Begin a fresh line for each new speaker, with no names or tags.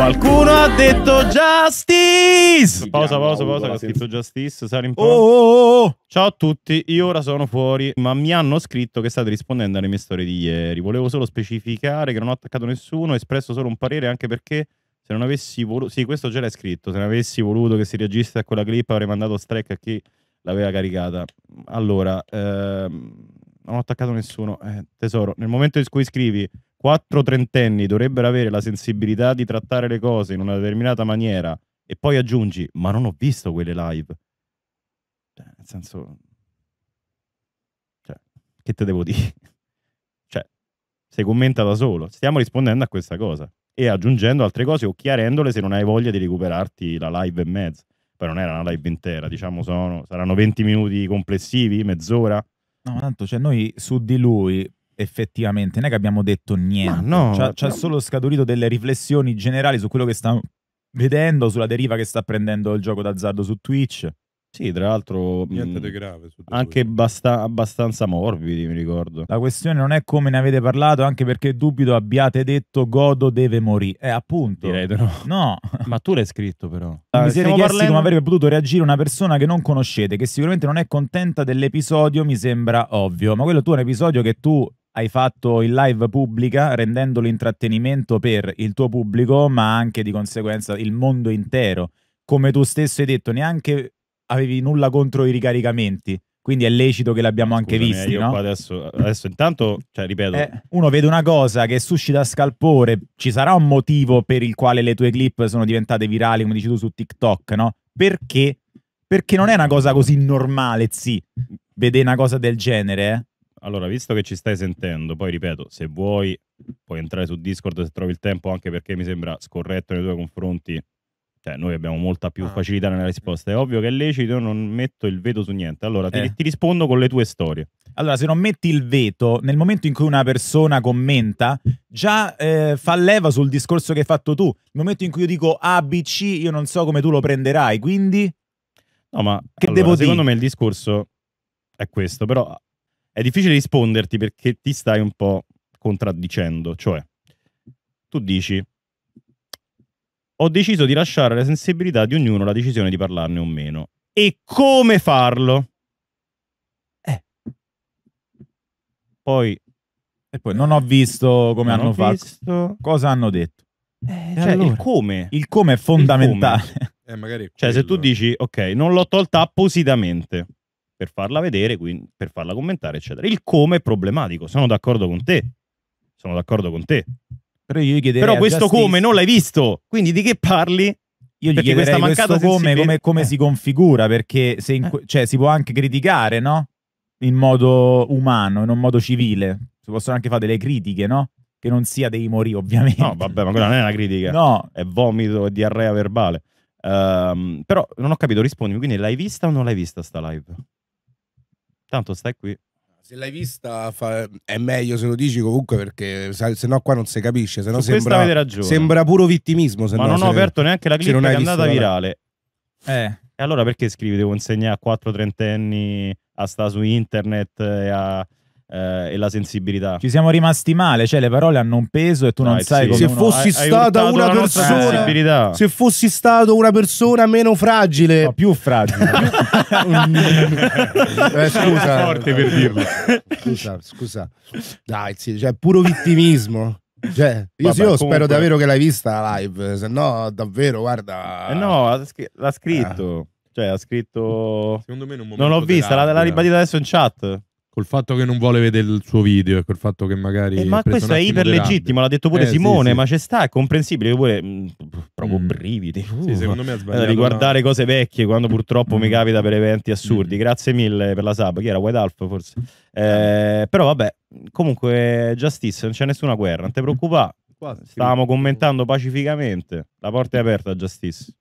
Qualcuno ha detto Justice! Pausa, pausa, pausa, che ha scritto Justice. Sali in oh, po'. Oh, oh, oh, oh. Ciao a tutti, io ora sono fuori, ma mi hanno scritto che state rispondendo alle mie storie di ieri. Volevo solo specificare che non ho attaccato nessuno, ho espresso solo un parere anche perché se non avessi voluto... Sì, questo ce l'hai scritto. Se non avessi voluto che si reagisse a quella clip avrei mandato strike a chi l'aveva caricata. Allora, ehm, non ho attaccato nessuno. Eh, tesoro, nel momento in cui scrivi quattro trentenni dovrebbero avere la sensibilità di trattare le cose in una determinata maniera e poi aggiungi, ma non ho visto quelle live. Cioè, nel senso, cioè, che te devo dire? cioè, se commenta da solo. Stiamo rispondendo a questa cosa e aggiungendo altre cose o chiarendole se non hai voglia di recuperarti la live e mezzo. Poi non era una live intera, diciamo,
sono, saranno 20 minuti complessivi, mezz'ora. No, ma tanto, cioè noi su di lui effettivamente, non è che abbiamo detto niente, no, ci ha no. solo scaturito delle riflessioni generali su quello che sta vedendo, sulla deriva che sta prendendo il gioco d'azzardo su Twitch. Sì, tra l'altro Niente di grave. anche basta, abbastanza morbidi, mi ricordo. La questione non è come ne avete parlato, anche perché dubito abbiate detto Godo deve morire. Eh, appunto. Direi no. no. Ma tu l'hai scritto però. Ah, mi siete chiesti parlando... come avrebbe potuto reagire una persona che non conoscete, che sicuramente non è contenta dell'episodio, mi sembra ovvio. Ma quello tu è un episodio che tu hai fatto il live pubblica rendendolo intrattenimento per il tuo pubblico, ma anche di conseguenza il mondo intero. Come tu stesso hai detto, neanche avevi nulla contro i ricaricamenti. Quindi è lecito che l'abbiamo anche visto. Eh, no?
Adesso, adesso, intanto,
cioè, ripeto. Eh, uno vede una cosa che suscita scalpore. Ci sarà un motivo per il quale le tue clip sono diventate virali, come dici tu, su TikTok, no? Perché? Perché non è una cosa così normale, sì, vedere una cosa del genere, eh? allora, visto che ci stai
sentendo, poi ripeto, se vuoi puoi entrare su Discord se trovi il tempo, anche perché mi sembra scorretto nei tuoi confronti. Cioè, noi abbiamo molta più ah. facilità nella risposta. È ovvio che è lecito, io non
metto il veto su niente. Allora, eh. ti, rispondo con le tue storie. Allora, se non metti il veto, nel momento in cui una persona commenta, già eh, fa leva sul discorso che hai fatto tu. Nel momento in cui io dico A, B, C, io non so come tu lo prenderai, quindi... No, ma che allora, devo secondo dire?
me il discorso è questo, però è difficile risponderti perché ti stai un po' contraddicendo. Cioè, tu dici, ho deciso di lasciare alla sensibilità di ognuno la decisione di parlarne o meno. E
come farlo? Eh. Poi... E poi non ho visto come hanno fatto. Visto... Cosa hanno detto?
Eh, cioè, cioè allora, il
come. Il come è fondamentale. Come. Eh, cioè, se tu dici, ok, non l'ho tolta
appositamente per farla vedere, quindi, per farla commentare, eccetera. Il come è problematico, sono
d'accordo con te. Sono d'accordo con te. Però, io gli Però questo Justice... come non l'hai visto,
quindi di che parli? Io gli chiederei questo come,
come, come eh. si configura, perché in, eh. cioè, si può anche criticare, no? In modo umano, in un modo civile. Si possono anche fare delle critiche, no? Che non sia dei mori, ovviamente. No, vabbè, ma quella non è una critica. No. È vomito e diarrea verbale. Um, però non ho capito, rispondimi, quindi l'hai vista o non l'hai
vista sta live? Tanto stai qui.
Se l'hai vista fa... è meglio se lo dici comunque perché se no qua non si capisce, se no sembra, sembra puro vittimismo. Ma no non ho aperto neanche la clip che è andata virale.
Eh. E allora perché scrivi devo insegnare a quattro trentenni a sta su internet e a eh, e la sensibilità.
Ci siamo rimasti male, cioè le parole hanno un peso e tu no, non sai sì. come se uno, fossi hai, stata hai una persona se fossi stato una persona meno fragile, no, più fragile. eh, scusa, forte per dirlo. Scusa, scusa. Dai, sì, cioè puro vittimismo. Cioè, io, Vabbè, sì, io comunque... spero davvero che l'hai vista la live, se no davvero, guarda...
Eh no, l'ha scritto. Ah. Cioè, ha scritto... Secondo me non l'ho vista, l'ha ribadita adesso in chat col fatto che non vuole vedere il suo video e col fatto che magari. Eh, ma questo è iperlegittimo, l'ha detto pure eh, Simone, sì, sì. ma ci sta, è comprensibile. Pure mh, mm, proprio mm. brividi. Uh, sì, secondo me ha sbagliato. Riguardare una... cose vecchie quando purtroppo mm. mi capita per eventi assurdi. Mm. Grazie mille per la sub. Chi era? White Alf forse. Mm. Eh, però vabbè, comunque, Justice, non c'è nessuna guerra, non ti preoccupare. Stavamo commentando pacificamente. La porta è aperta, Justice.